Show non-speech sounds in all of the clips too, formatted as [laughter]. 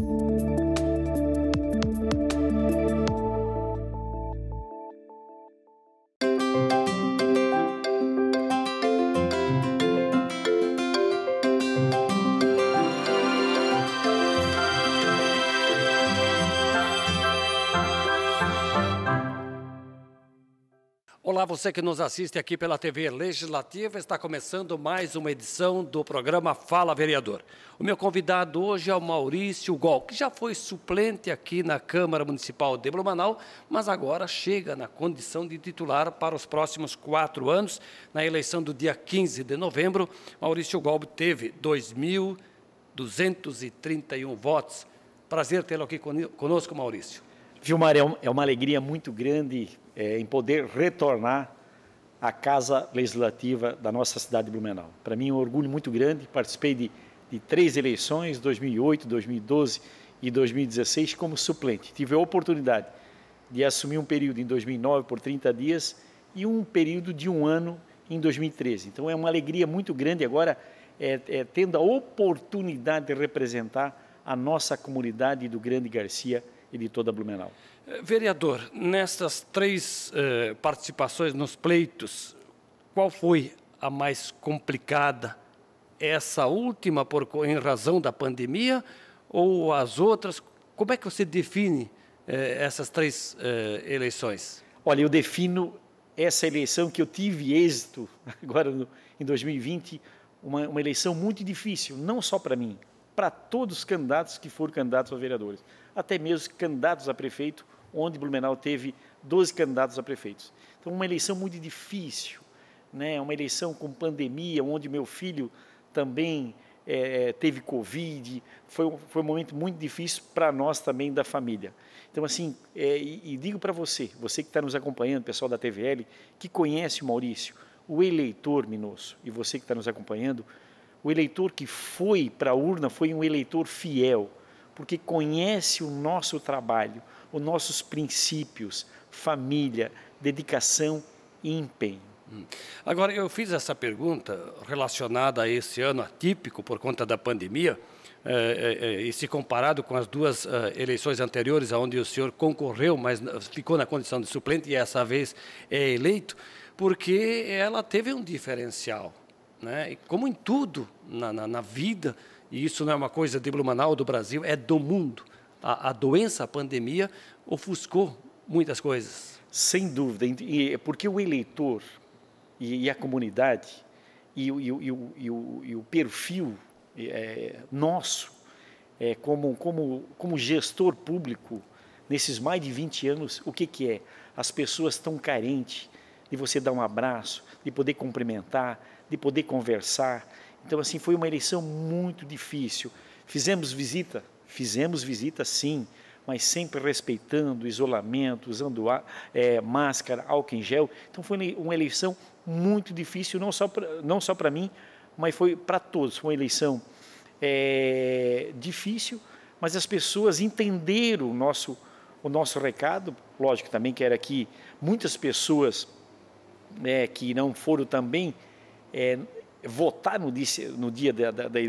Thank you. você que nos assiste aqui pela TV Legislativa, está começando mais uma edição do programa Fala Vereador. O meu convidado hoje é o Maurício Gol, que já foi suplente aqui na Câmara Municipal de Blumenau, mas agora chega na condição de titular para os próximos quatro anos. Na eleição do dia 15 de novembro, Maurício Gol teve 2.231 votos. Prazer tê-lo aqui conosco, Maurício. Vilmar, é, é uma alegria muito grande é, em poder retornar à Casa Legislativa da nossa cidade de Blumenau. Para mim é um orgulho muito grande, participei de, de três eleições, 2008, 2012 e 2016, como suplente. Tive a oportunidade de assumir um período em 2009 por 30 dias e um período de um ano em 2013. Então é uma alegria muito grande agora é, é, tendo a oportunidade de representar a nossa comunidade do Grande Garcia e de toda Blumenau. Eh, vereador, nessas três eh, participações nos pleitos, qual foi a mais complicada? Essa última por, em razão da pandemia ou as outras? Como é que você define eh, essas três eh, eleições? Olha, eu defino essa eleição que eu tive êxito [laughs] agora no, em 2020, uma, uma eleição muito difícil, não só para mim, para todos os candidatos que foram candidatos a vereadores até mesmo candidatos a prefeito, onde Blumenau teve 12 candidatos a prefeitos. Então, uma eleição muito difícil, né? uma eleição com pandemia, onde meu filho também é, teve Covid, foi, foi um momento muito difícil para nós também da família. Então, assim, é, e, e digo para você, você que está nos acompanhando, pessoal da TVL, que conhece o Maurício, o eleitor Minosso, e você que está nos acompanhando, o eleitor que foi para a urna foi um eleitor fiel, porque conhece o nosso trabalho, os nossos princípios, família, dedicação e empenho. Hum. Agora, eu fiz essa pergunta relacionada a esse ano atípico por conta da pandemia, eh, eh, eh, e se comparado com as duas eleições anteriores, onde o senhor concorreu, mas ficou na condição de suplente e essa vez é eleito, porque ela teve um diferencial. Né? Como em tudo na, na, na vida, e isso não é uma coisa de Blumenau, do Brasil, é do mundo. A, a doença, a pandemia, ofuscou muitas coisas. Sem dúvida, e é porque o eleitor e, e a comunidade e, e, e o, o, perfil é, é, nosso é, como, como, como gestor público, nesses mais de 20 anos, o que, que é? As pessoas estão carentes de você dar um abraço, de poder cumprimentar, de poder conversar. Então, assim, foi uma eleição muito difícil. Fizemos visita? Fizemos visita, sim, mas sempre respeitando o isolamento, usando a, é, máscara, álcool em gel. Então, foi uma eleição muito difícil, não só não só para mim, mas foi para todos. Foi uma eleição é, difícil, mas as pessoas entenderam o nosso, o nosso recado. Lógico também que era que muitas pessoas né, que não foram também é, votar no dia, no dia da, da, da,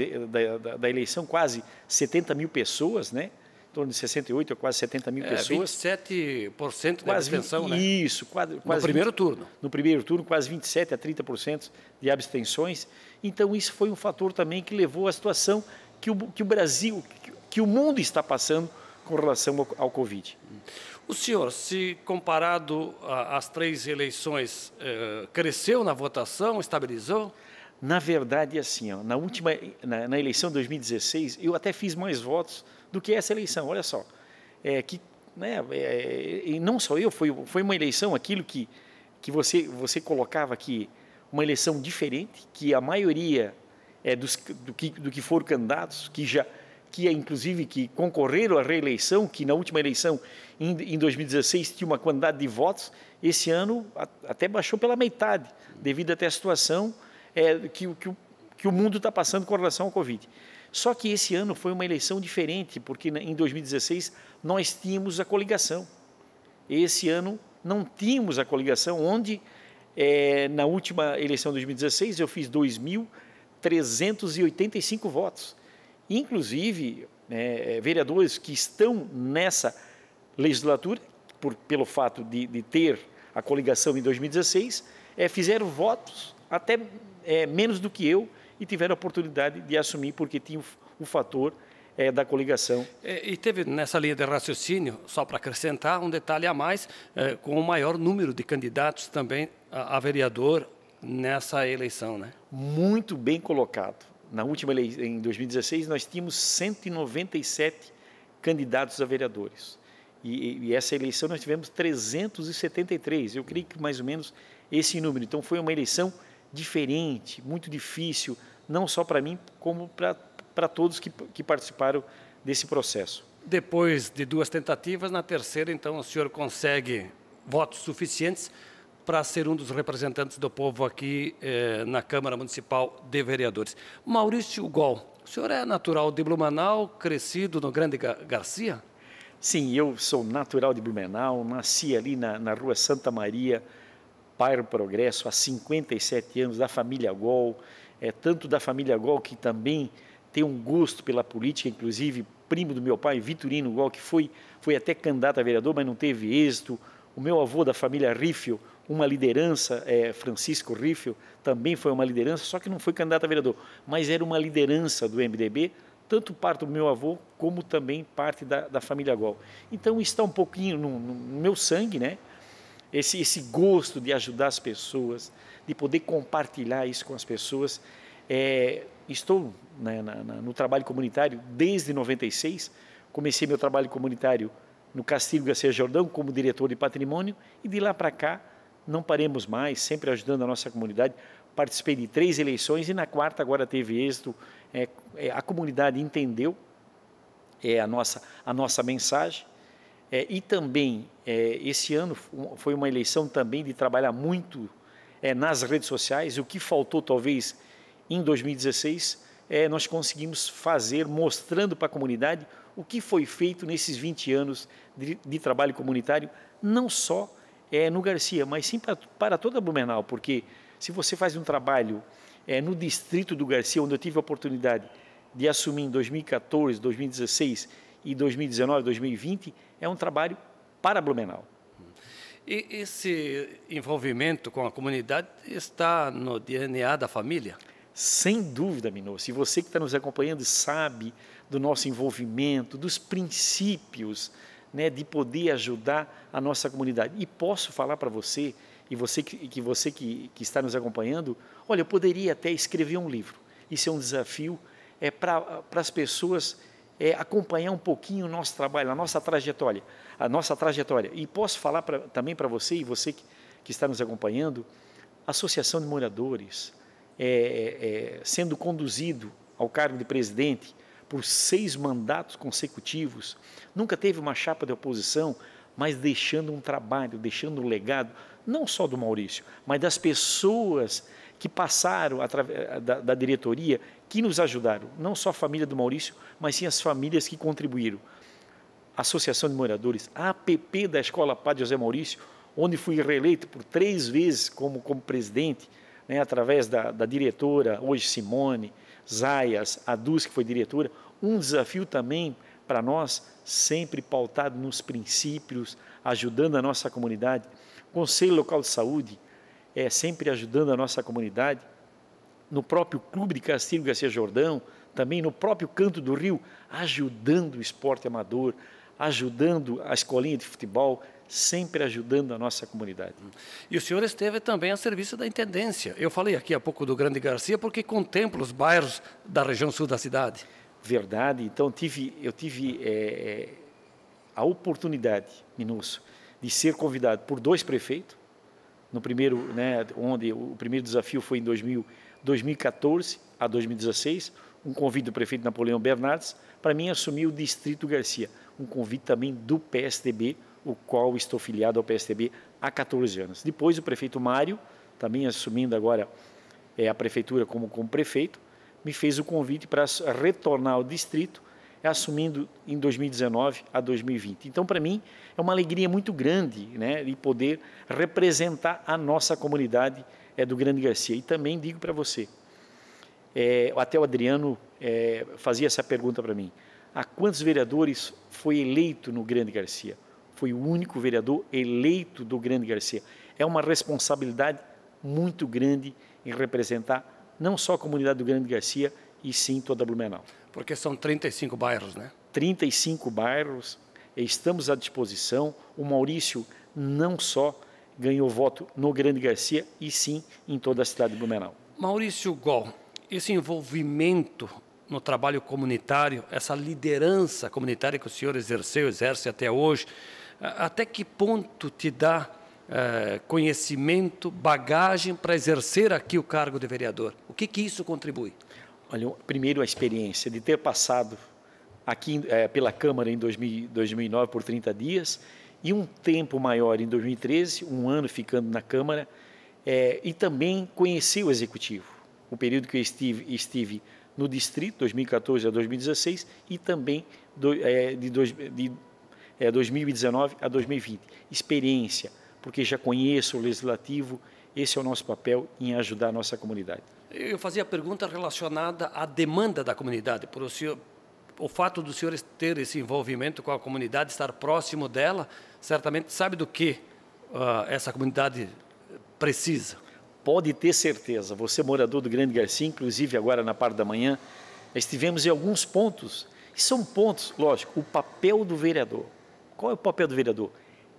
da, eleição quase 70 mil pessoas, né? Em torno de 68 ou quase 70 mil é, pessoas. 27% da abstenção, 20, né? Isso, quase. No quase primeiro 20, turno. No primeiro turno, quase 27% a 30% de abstenções. Então, isso foi um fator também que levou à situação que o, que o Brasil, que, que o mundo está passando com relação ao, ao Covid. O senhor, se comparado às três eleições, eh, cresceu na votação, estabilizou? na verdade, é assim, ó, na última, na, na, eleição de 2016, eu até fiz mais votos do que essa eleição. Olha só, é, que, né, é, e não só eu, foi, foi uma eleição aquilo que, que você, você colocava aqui, uma eleição diferente, que a maioria é, dos, do, que, do que foram candidatos, que já que é, inclusive que concorreram à reeleição, que na última eleição em, em 2016 tinha uma quantidade de votos, esse ano a, até baixou pela metade, devido até à situação é, que, que, que o mundo está passando com relação ao Covid. Só que esse ano foi uma eleição diferente, porque em 2016 nós tínhamos a coligação. Esse ano não tínhamos a coligação, onde é, na última eleição de 2016 eu fiz 2.385 votos. Inclusive, né, é, vereadores que estão nessa legislatura, por, pelo fato de, de ter a coligação em 2016, é, fizeram votos até é, menos do que eu e tiveram a oportunidade de assumir porque tinha o, o fator é, da coligação. E, é, e, teve nessa linha de raciocínio, só para acrescentar um detalhe a mais, é, com o maior número de candidatos também a, a, vereador nessa eleição, né? Muito bem colocado. Na última eleição, em 2016, nós tínhamos 197 candidatos a vereadores. E, e essa eleição nós tivemos 373, eu creio que mais ou menos esse número. Então foi uma eleição diferente, muito difícil, não só para mim, como para todos que, que participaram desse processo. Depois de duas tentativas, na terceira, então, o senhor consegue votos suficientes para ser um dos representantes do povo aqui eh, na Câmara Municipal de Vereadores. Maurício Gol, o senhor é natural de Blumenau, crescido no Grande Garcia? Sim, eu sou natural de Blumenau, nasci ali na, na rua Santa Maria, Pairo Progresso há 57 anos, da família Gol, é, tanto da família Gol que também tem um gosto pela política, inclusive primo do meu pai, Vitorino Gol, que foi, foi até candidato a vereador, mas não teve êxito. O meu avô da família Riffel, uma liderança, é, Francisco Riffel, também foi uma liderança, só que não foi candidato a vereador, mas era uma liderança do MDB, tanto parte do meu avô como também parte da, da família Gol. Então está um pouquinho no, no meu sangue, né? esse, esse gosto de ajudar as pessoas, de poder compartilhar isso com as pessoas. É, estou né, na, na, no trabalho comunitário desde 96, comecei meu trabalho comunitário no Castilho Garcia Jordão como diretor de patrimônio e de lá para cá não paremos mais, sempre ajudando a nossa comunidade. Participei de três eleições e na quarta agora teve êxito. É, é, a comunidade entendeu é, a, nossa, a nossa mensagem é, e também, é, esse ano foi uma eleição também de trabalhar muito é, nas redes sociais, o que faltou talvez em 2016, é, nós conseguimos fazer, mostrando para a comunidade o que foi feito nesses 20 anos de, de trabalho comunitário, não só é, no Garcia, mas sim para, para toda Blumenau, porque se você faz um trabalho é, no distrito do Garcia, onde eu tive a oportunidade de assumir em 2014, 2016, e 2019, 2020 é um trabalho para Blumenau. E esse envolvimento com a comunidade está no DNA da família? Sem dúvida, Minô. Se você que está nos acompanhando sabe do nosso envolvimento, dos princípios né, de poder ajudar a nossa comunidade. E posso falar para você, e você, que, que você que, que está nos acompanhando, olha, eu poderia até escrever um livro. Isso é um desafio é para as pessoas é, acompanhar um pouquinho o nosso trabalho, a nossa trajetória, a nossa trajetória. E posso falar pra, também para você e você que, que, está nos acompanhando, a Associação de Moradores, é, é, é, sendo conduzido ao cargo de presidente por seis mandatos consecutivos, nunca teve uma chapa de oposição, mas deixando um trabalho, deixando um legado, não só do Maurício, mas das pessoas que passaram da, da diretoria que nos ajudaram, não só a família do Maurício, mas sim as famílias que contribuíram. Associação de Moradores, a APP da Escola Padre José Maurício, onde fui reeleito por três vezes como, como presidente, né, através da, da, diretora, hoje Simone, Zayas, Adus, que foi diretora. Um desafio também para nós, sempre pautado nos princípios, ajudando a nossa comunidade. Conselho Local de Saúde, é sempre ajudando a nossa comunidade no próprio clube de Castilho Garcia é Jordão, também no próprio canto do Rio, ajudando o esporte amador, ajudando a escolinha de futebol, sempre ajudando a nossa comunidade. E o senhor esteve também a serviço da intendência. Eu falei aqui há pouco do Grande Garcia porque contempla os bairros da região sul da cidade. Verdade. Então tive, eu tive é, a oportunidade, Minúcio, de ser convidado por dois prefeitos. No primeiro, né, onde o primeiro desafio foi em 2000 2014 a 2016, um convite do prefeito Napoleão Bernardes para mim assumir o Distrito Garcia, um convite também do PSDB, o qual estou filiado ao PSDB há 14 anos. Depois o prefeito Mário, também assumindo agora é, a prefeitura como, como prefeito, me fez o convite para retornar ao distrito, assumindo em 2019 a 2020. Então, para mim, é uma alegria muito grande né, de poder representar a nossa comunidade é, do Grande Garcia. E também digo para você, é, até o Adriano é, fazia essa pergunta para mim, a quantos vereadores foi eleito no Grande Garcia? Foi o único vereador eleito do Grande Garcia. É uma responsabilidade muito grande em representar não só a comunidade do Grande Garcia, e sim toda Blumenau. Porque são 35 bairros, né? 35 bairros, estamos à disposição. O Maurício não só ganhou voto no Grande Garcia e sim em toda a cidade de Blumenau. Maurício Gol, esse envolvimento no trabalho comunitário, essa liderança comunitária que o senhor exerceu, exerce até hoje, até que ponto te dá é, conhecimento, bagagem para exercer aqui o cargo de vereador? O que, que isso contribui? Olha, primeiro a experiência de ter passado aqui é, pela Câmara em 2000, 2009 por 30 dias e um tempo maior em 2013, um ano ficando na Câmara, é, e também conheci o Executivo, o período que eu estive, estive no Distrito, 2014 a 2016, e também do, é, de, dois, de é, 2019 a 2020. Experiência, porque já conheço o Legislativo, esse é o nosso papel em ajudar a nossa comunidade. Eu fazia a pergunta relacionada à demanda da comunidade, por o senhor, o fato do senhor ter esse envolvimento com a comunidade, estar próximo dela, certamente sabe do que uh, essa comunidade precisa. Pode ter certeza, você morador do Grande Garcia, inclusive agora na parte da manhã, estivemos em alguns pontos, e são pontos, lógico, o papel do vereador. Qual é o papel do vereador?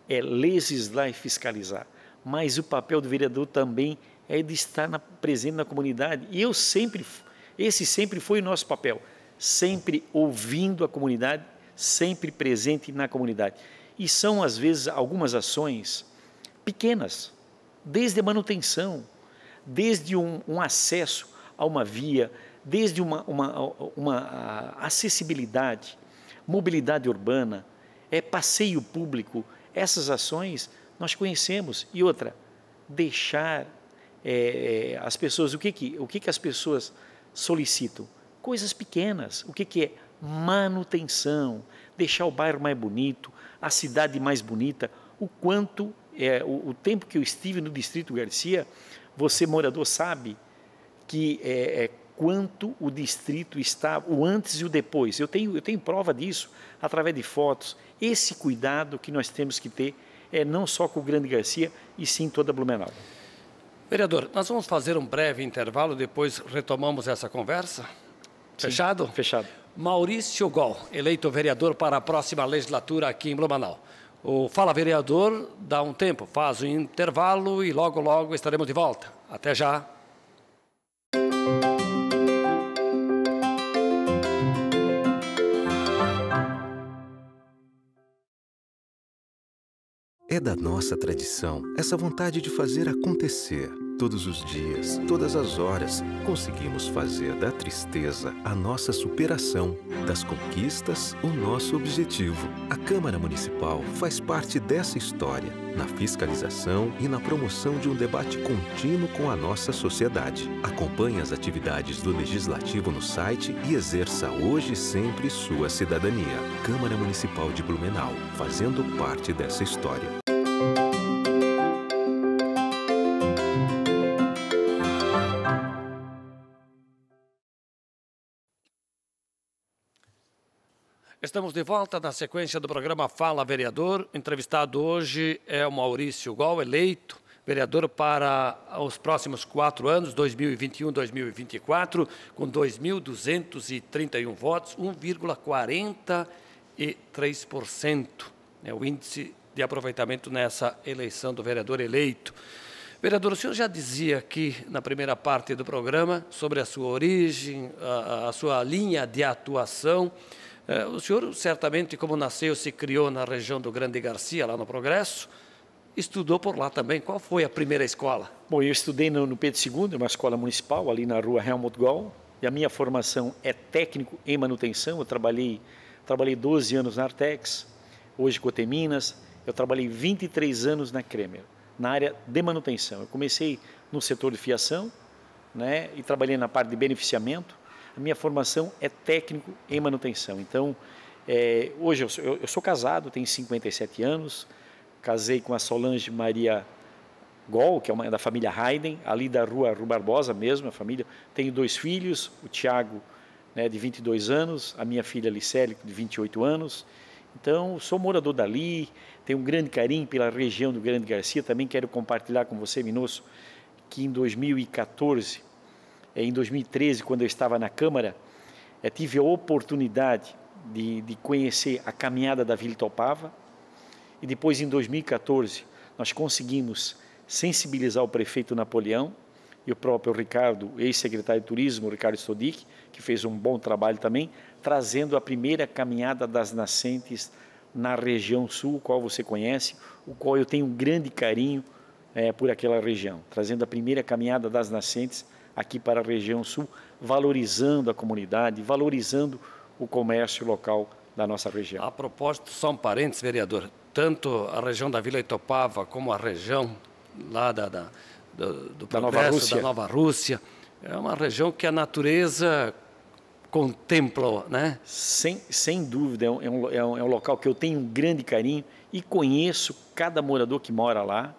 É legislar e fiscalizar, mas o papel do vereador também é de estar na, presente na comunidade, e eu sempre, esse sempre foi o nosso papel, sempre ouvindo a comunidade, sempre presente na comunidade. E são, às vezes, algumas ações pequenas, desde a manutenção, desde um, um acesso a uma via, desde uma, uma, uma acessibilidade, mobilidade urbana, é passeio público, essas ações nós conhecemos. E outra, deixar é, as pessoas, o que que, o que que as pessoas solicitam? Coisas pequenas, o que que é manutenção, deixar o bairro mais bonito, a cidade mais bonita. O quanto, é, o, o tempo que eu estive no Distrito Garcia, você morador sabe que é, é, quanto o distrito está, o antes e o depois. Eu tenho, eu tenho prova disso através de fotos. Esse cuidado que nós temos que ter é não só com o Grande Garcia, e sim toda Blumenau. Vereador, nós vamos fazer um breve intervalo, depois retomamos essa conversa. Sim, fechado? Fechado. Maurício Gol, eleito vereador para a próxima legislatura aqui em Blumenau. O Fala Vereador dá um tempo, faz um intervalo e logo, logo estaremos de volta. Até já! É da nossa tradição essa vontade de fazer acontecer Todos os dias, todas as horas, conseguimos fazer da tristeza a nossa superação, das conquistas o nosso objetivo. A Câmara Municipal faz parte dessa história, na fiscalização e na promoção de um debate contínuo com a nossa sociedade. Acompanhe as atividades do Legislativo no site e exerça hoje e sempre sua cidadania. Câmara Municipal de Blumenau, fazendo parte dessa história. Estamos de volta na sequência do programa Fala Vereador. Entrevistado hoje é o Maurício Gol, eleito vereador para os próximos quatro anos, 2021-2024, com 2.231 votos, 1,43% é né, o índice de aproveitamento nessa eleição do vereador eleito. Vereador, o senhor já dizia aqui na primeira parte do programa sobre a sua origem, a, a sua linha de atuação. Eh, o senhor, certamente, como nasceu, se criou na região do Grande Garcia, lá no Progresso, estudou por lá também. Qual foi a primeira escola? Bom, eu estudei no, Pedro II, é uma escola municipal, ali na rua Helmut Gall, e a minha formação é técnico em manutenção. Eu trabalhei, trabalhei 12 anos na Artex, hoje Coteminas. Eu trabalhei 23 anos na Kremer, na área de manutenção. Eu comecei no setor de fiação né, e trabalhei na parte de beneficiamento, minha formação é técnico em manutenção. Então, é, hoje eu sou, eu, eu sou, casado, tenho 57 anos, casei com a Solange Maria Gol, que é uma é da família Hayden, ali da rua Rua Barbosa mesmo, a família. Tenho dois filhos, o Tiago, né, de 22 anos, a minha filha Licélia, de 28 anos. Então, sou morador dali, tenho um grande carinho pela região do Grande Garcia. Também quero compartilhar com você, Minosso, que em 2014 é, em 2013, quando eu estava na Câmara, eh, tive a oportunidade de, de conhecer a caminhada da Vila Topava e depois, em 2014, nós conseguimos sensibilizar o prefeito Napoleão e o próprio Ricardo, ex-secretário de Turismo, Ricardo Stodic, que fez um bom trabalho também, trazendo a primeira caminhada das nascentes na região sul, qual você conhece, o qual eu tenho um grande carinho é, por aquela região, trazendo a primeira caminhada das nascentes aqui para a região sul, valorizando a comunidade, valorizando o comércio local da nossa região. A propósito, só um parênteses, vereador, tanto a região da Vila Itopava como a região lá da, da do, do da Nova Rússia. da Nova Rússia, é uma região que a natureza contempla, né? Sem, sem dúvida, é, é um, é, um, é um local que eu tenho um grande carinho e conheço cada morador que mora lá.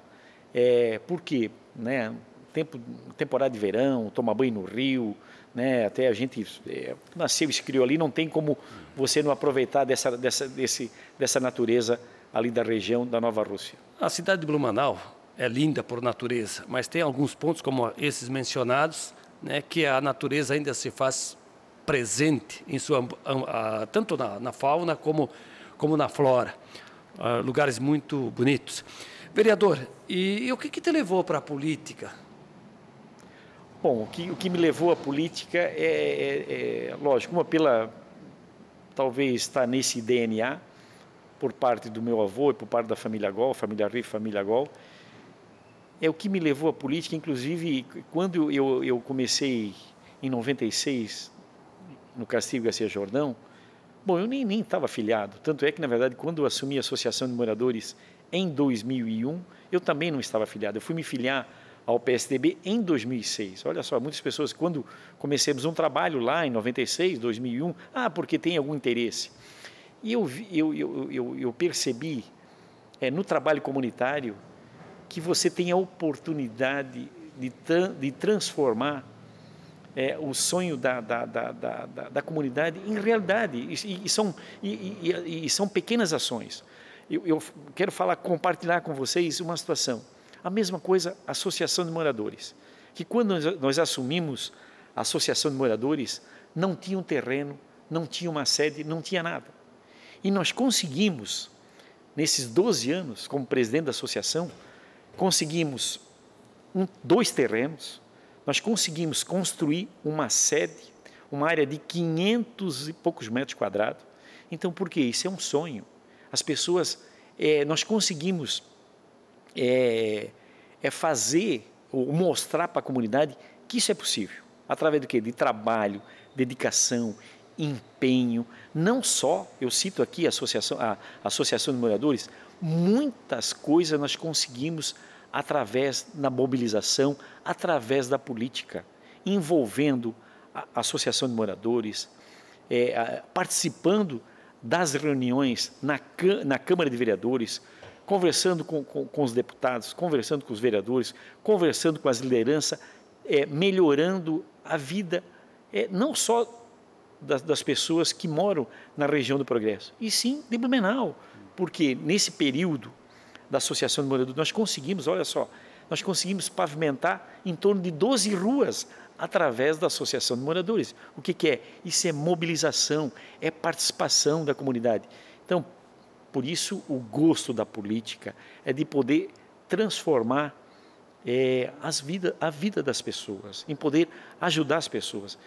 É, por quê? Né? tempo, temporada de verão, tomar banho no rio, né? Até a gente é, nasceu e se criou ali, não tem como você não aproveitar dessa, dessa, desse, dessa natureza ali da região da Nova Rússia. A cidade de Blumenau é linda por natureza, mas tem alguns pontos como esses mencionados, né, que a natureza ainda se faz presente em sua tanto na, na fauna como como na flora, ah, lugares muito bonitos. Vereador, e, e o que, que te levou para a política? Bom, o que, o que me levou à política é, é, é lógico, uma pela talvez está nesse DNA por parte do meu avô e por parte da família Gol, família Rui, família Gol. É o que me levou à política, inclusive quando eu, eu comecei em 96 no Castigo Garcia Jordão, bom, eu nem estava afiliado, tanto é que, na verdade, quando eu assumi a Associação de Moradores em 2001, eu também não estava afiliado, eu fui me filiar ao PSDB em 2006. Olha só, muitas pessoas, quando comecemos um trabalho lá em 96, 2001, ah, porque tem algum interesse. E eu, eu, eu, eu, percebi é, no trabalho comunitário que você tem a oportunidade de, de transformar é, o sonho da, da, da, da, da comunidade em realidade. E, e são, e, e, e, são pequenas ações. Eu, eu quero falar, compartilhar com vocês uma situação. A mesma coisa, a associação de moradores, que quando nós assumimos a associação de moradores, não tinha um terreno, não tinha uma sede, não tinha nada. E nós conseguimos, nesses 12 anos, como presidente da associação, conseguimos um, dois terrenos, nós conseguimos construir uma sede, uma área de 500 e poucos metros quadrados. Então, por que isso? É um sonho. As pessoas, é, nós conseguimos é, é fazer ou mostrar para a comunidade que isso é possível. Através do quê? De trabalho, dedicação, empenho. Não só, eu cito aqui a Associação, a Associação de Moradores, muitas coisas nós conseguimos através da mobilização, através da política, envolvendo a Associação de Moradores, é, participando das reuniões na, na Câmara de Vereadores, conversando com, com, com os deputados, conversando com os vereadores, conversando com as lideranças, é, melhorando a vida, é, não só das, das, pessoas que moram na região do Progresso, e sim de Blumenau, porque nesse período da Associação de Moradores, nós conseguimos, olha só, nós conseguimos pavimentar em torno de 12 ruas através da Associação de Moradores. O que, que é? Isso é mobilização, é participação da comunidade. Então, por isso, o gosto da política é de poder transformar é, as vida, a vida das pessoas, em poder ajudar as pessoas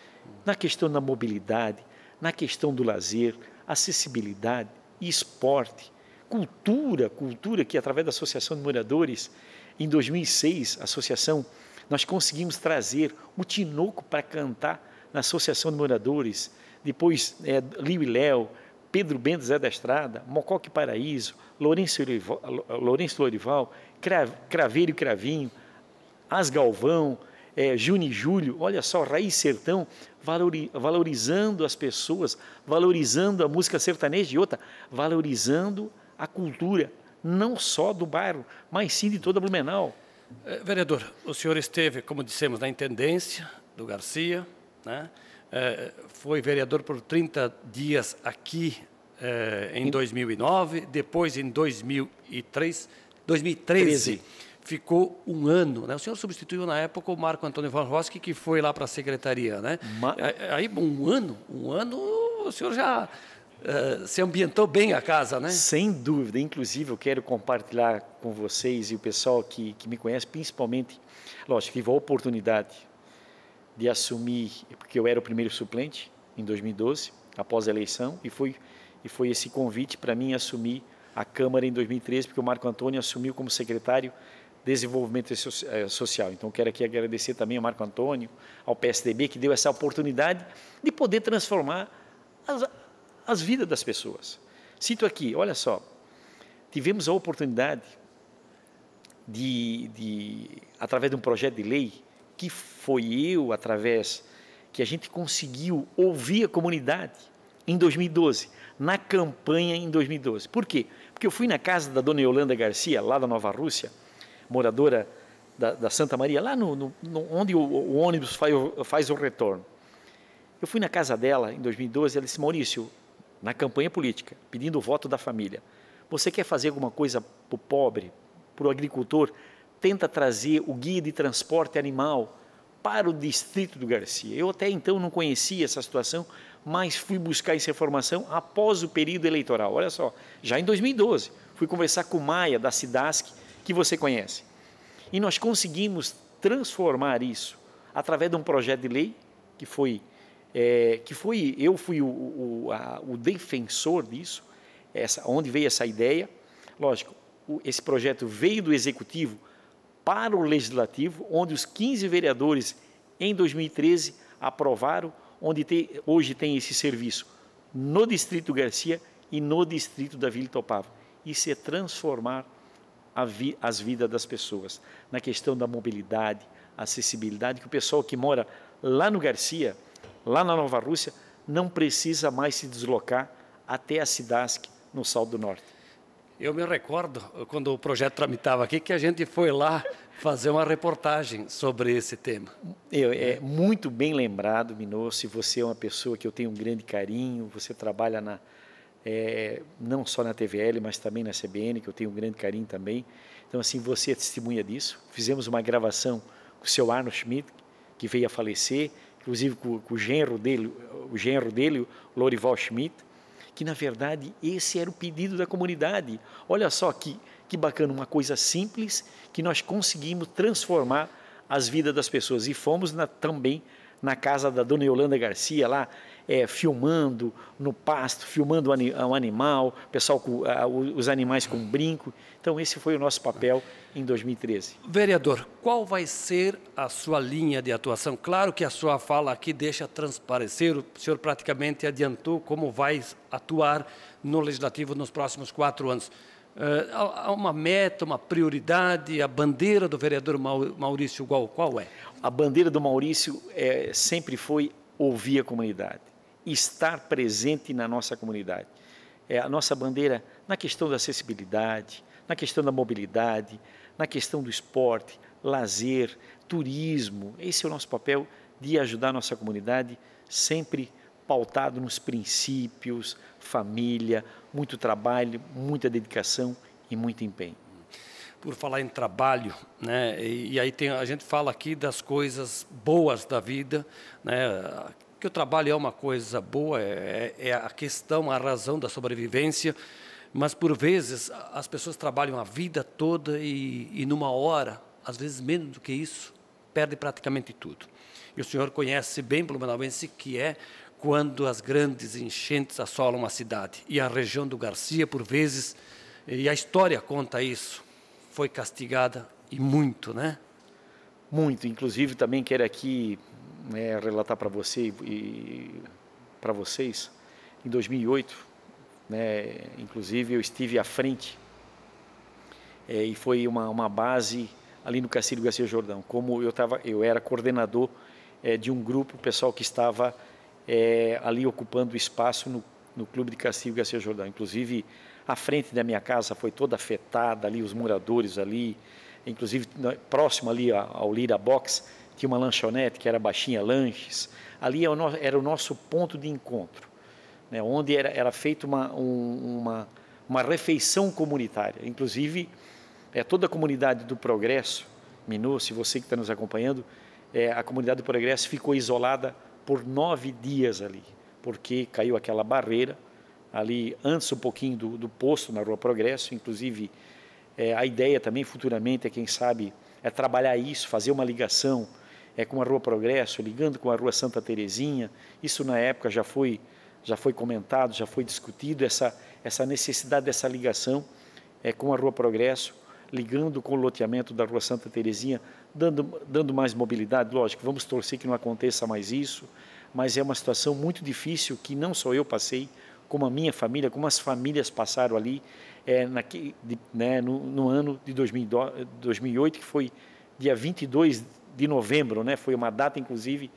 na questão da mobilidade, na questão do lazer, acessibilidade, esporte, cultura, cultura que através da Associação de Moradores, em 2006, associação, nós conseguimos trazer o Tinoco para cantar na Associação de Moradores, depois é, Liu e Léo, Pedro Bento Zé da Estrada, Mocoque Paraíso, Lourenço Lorival, Craveiro e Cravinho, As Galvão, é, Juni Júlio, olha só, Raiz Sertão, valori, valorizando as pessoas, valorizando a música sertaneja e outra, valorizando a cultura, não só do bairro, mas sim de toda Blumenau. Eh, vereador, o senhor esteve, como dissemos, na intendência do Garcia, né? É, foi vereador por 30 dias aqui é, em 2009, depois em 2003, 2013 13. ficou um ano. Né? O senhor substituiu na época o Marco Antônio Van Roski, que foi lá para a secretaria. Né? Aí um ano, um ano o senhor já é, se ambientou bem a casa, né? Sem dúvida. Inclusive, eu quero compartilhar com vocês e o pessoal que, que me conhece, principalmente, lógico, tive a oportunidade de assumir, porque eu era o primeiro suplente em 2012, após a eleição, e foi, e foi esse convite para mim assumir a Câmara em 2013, porque o Marco Antônio assumiu como secretário de Desenvolvimento eh, Social. Então, quero aqui agradecer também ao Marco Antônio, ao PSDB, que deu essa oportunidade de poder transformar as, as vidas das pessoas. Cito aqui, olha só, tivemos a oportunidade de, de através de um projeto de lei, que foi eu, através que a gente conseguiu ouvir a comunidade em 2012, na campanha em 2012. Por quê? Porque eu fui na casa da dona Yolanda Garcia, lá da Nova Rússia, moradora da, da Santa Maria, lá no, no, no onde o, o ônibus faz, faz o retorno. Eu fui na casa dela em 2012, ela disse: Maurício, na campanha política, pedindo o voto da família, você quer fazer alguma coisa para o pobre, para o agricultor, tenta trazer o guia de transporte animal para o distrito do Garcia. Eu até então não conhecia essa situação, mas fui buscar essa informação após o período eleitoral. Olha só, já em 2012, fui conversar com o Maia da Sidask, que você conhece. E nós conseguimos transformar isso através de um projeto de lei que foi é, que foi eu fui o, o, a, o defensor disso, essa, onde veio essa ideia. Lógico, o, esse projeto veio do executivo para o Legislativo, onde os 15 vereadores em 2013 aprovaram, onde hoje tem esse serviço no Distrito Garcia e no Distrito da Vila Topava. Isso é transformar vi, as vidas das pessoas na questão da mobilidade, acessibilidade, que o pessoal que mora lá no Garcia, lá na Nova Rússia, não precisa mais se deslocar até a Sidask, no Sal do Norte. Eu me recordo, eh, quando o projeto tramitava aqui, que a gente foi lá fazer uma reportagem sobre esse tema. Eu, né? é muito bem lembrado, Minosso, você é uma pessoa que eu tenho um grande carinho, você trabalha na, é, não só na TVL, mas também na CBN, que eu tenho um grande carinho também. Então, assim, você é testemunha disso. Fizemos uma gravação com o seu Arno Schmidt, que veio a falecer, inclusive com, com o genro dele, o genro dele, Lorival Schmidt, que na verdade esse era o pedido da comunidade. Olha só que, que bacana, uma coisa simples que nós conseguimos transformar as vidas das pessoas. E fomos na, também na casa da dona Yolanda Garcia, lá é, filmando no pasto, filmando um animal, pessoal com, os animais com brinco. Então esse foi o nosso papel em 2013. Vereador, qual vai ser a sua linha de atuação? Claro que a sua fala aqui deixa transparecer, o senhor praticamente adiantou como vai atuar no legislativo nos próximos quatro anos. Eh, há uma meta, uma prioridade, a bandeira do vereador Maurício Gual, qual é? A bandeira do Maurício é, sempre foi ouvir a comunidade estar presente na nossa comunidade. É a nossa bandeira na questão da acessibilidade, na questão da mobilidade, na questão do esporte, lazer, turismo. Esse é o nosso papel de ajudar a nossa comunidade sempre pautado nos princípios, família, muito trabalho, muita dedicação e muito empenho. Por falar em trabalho, né? E, e aí tem, a gente fala aqui das coisas boas da vida, né? o trabalho é uma coisa boa, é, é, é a questão, a razão da sobrevivência, mas por vezes as pessoas trabalham a vida toda e, e numa hora, às vezes menos do que isso, perdem praticamente tudo. E o senhor conhece bem Blumenauense, que é quando as grandes enchentes assolam a cidade. E a região do Garcia, por vezes, e a história conta isso, foi castigada e muito, né? Muito. Inclusive, também quero aqui né, relatar para você e para vocês, em 2008, né, inclusive eu estive à frente é, e foi uma, uma base ali no Cacilho Garcia Jordão. Como eu tava, eu era coordenador é, de um grupo, pessoal que estava é, ali ocupando espaço no, no Clube de Cacilho Garcia Jordão. Inclusive a frente da minha casa foi toda afetada ali, os moradores ali, inclusive né, próximo ali ao Lira Box tinha uma lanchonete que era baixinha lanches. Ali é era o nosso ponto de encontro, né, onde era, era feita uma, um, uma, uma refeição comunitária. Inclusive, é, toda a comunidade do Progresso, Minu, se você que está nos acompanhando, é, a comunidade do Progresso ficou isolada por nove dias ali, porque caiu aquela barreira ali antes um pouquinho do, do posto na Rua Progresso, inclusive é, a ideia também futuramente é quem sabe é trabalhar isso, fazer uma ligação é, com a Rua Progresso, ligando com a Rua Santa Terezinha. Isso na época já foi já foi comentado, já foi discutido essa essa necessidade dessa ligação é, com a Rua Progresso, ligando com o loteamento da Rua Santa Terezinha, dando dando mais mobilidade, lógico. Vamos torcer que não aconteça mais isso, mas é uma situação muito difícil que não só eu passei, como a minha família, como as famílias passaram ali é, na de, né, no, no, ano de 2000, 2008, que foi dia 22 de novembro, né? Foi uma data, inclusive,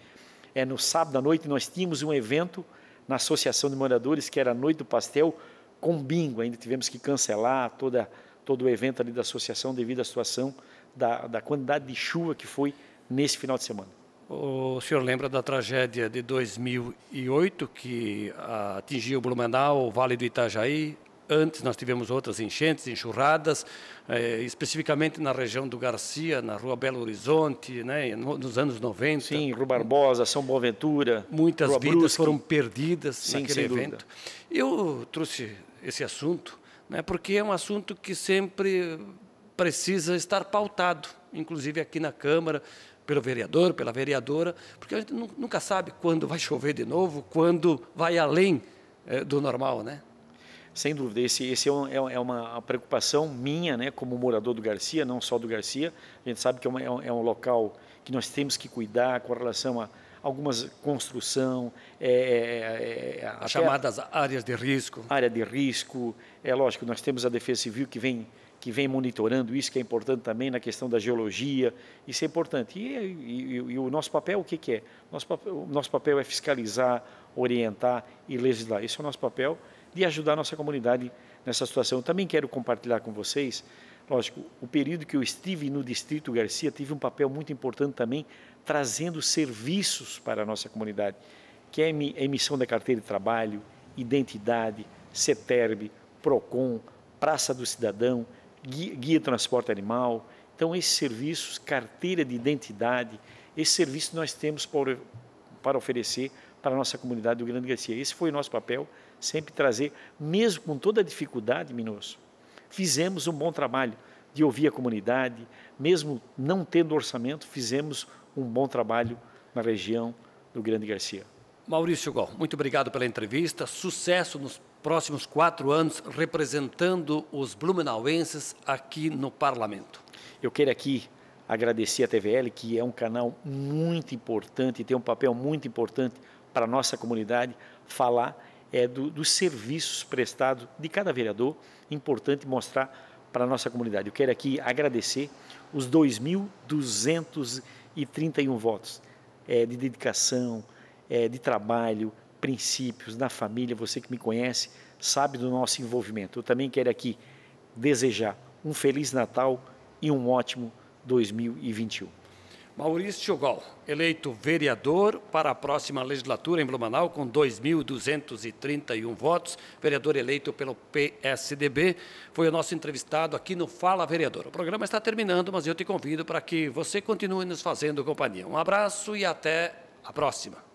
é, no sábado à noite nós tínhamos um evento na Associação de Moradores, que era a Noite do Pastel, com bingo. Ainda tivemos que cancelar toda, todo o evento ali da associação devido à situação da, da quantidade de chuva que foi nesse final de semana. O senhor lembra da tragédia de 2008 que atingiu Blumenau, o Vale do Itajaí, Antes nós tivemos outras enchentes, enxurradas, eh, especificamente na região do Garcia, na rua Belo Horizonte, né, nos anos 90. Sim, Rua Barbosa, São Boaventura. Muitas rua vidas Brusque. foram perdidas Sim, naquele evento. Dúvida. Eu trouxe esse assunto né, porque é um assunto que sempre precisa estar pautado, inclusive aqui na Câmara, pelo vereador, pela vereadora, porque a gente nunca sabe quando vai chover de novo, quando vai além eh, do normal, né? Sem dúvida, esse, esse é, um, é, é uma preocupação minha, né, como morador do Garcia, não só do Garcia. A gente sabe que é, uma, é um é local que nós temos que cuidar com relação a algumas construção, é, é, é chamadas áreas de risco. Área de risco. É lógico, nós temos a Defesa Civil que vem que vem monitorando isso, que é importante também na questão da geologia, isso é importante. E, e, e o nosso papel, o que, que é? Nosso papel, nosso papel é fiscalizar, orientar e legislar. Esse é o nosso papel de ajudar a nossa comunidade nessa situação. Eu também quero compartilhar com vocês, lógico, o período que eu estive no Distrito Garcia, tive um papel muito importante também, trazendo serviços para a nossa comunidade, que é a emissão da carteira de trabalho, identidade, CETERB, PROCON, Praça do Cidadão, Guia, guia Transporte Animal. Então, esses serviços, carteira de identidade, esse serviço nós temos para, para oferecer para a nossa comunidade do Grande Garcia. Esse foi o nosso papel sempre trazer, mesmo com toda a dificuldade, Minoso, fizemos um bom trabalho de ouvir a comunidade, mesmo não tendo orçamento, fizemos um bom trabalho na região do Grande Garcia. Maurício Gol, muito obrigado pela entrevista, sucesso nos próximos quatro anos representando os blumenauenses aqui no parlamento. Eu quero aqui agradecer a TVL, que é um canal muito importante, tem um papel muito importante para a nossa comunidade falar é, do, dos serviços prestados de cada vereador, importante mostrar para a nossa comunidade. Eu quero aqui agradecer os 2.231 votos é, de dedicação, é, de trabalho, princípios, na família, você que me conhece sabe do nosso envolvimento. Eu também quero aqui desejar um Feliz Natal e um ótimo 2021. Maurício Gol, eleito vereador para a próxima legislatura em Blumenau, com 2.231 votos, vereador eleito pelo PSDB, foi o nosso entrevistado aqui no Fala Vereador. O programa está terminando, mas eu te convido para que você continue nos fazendo companhia. Um abraço e até a próxima.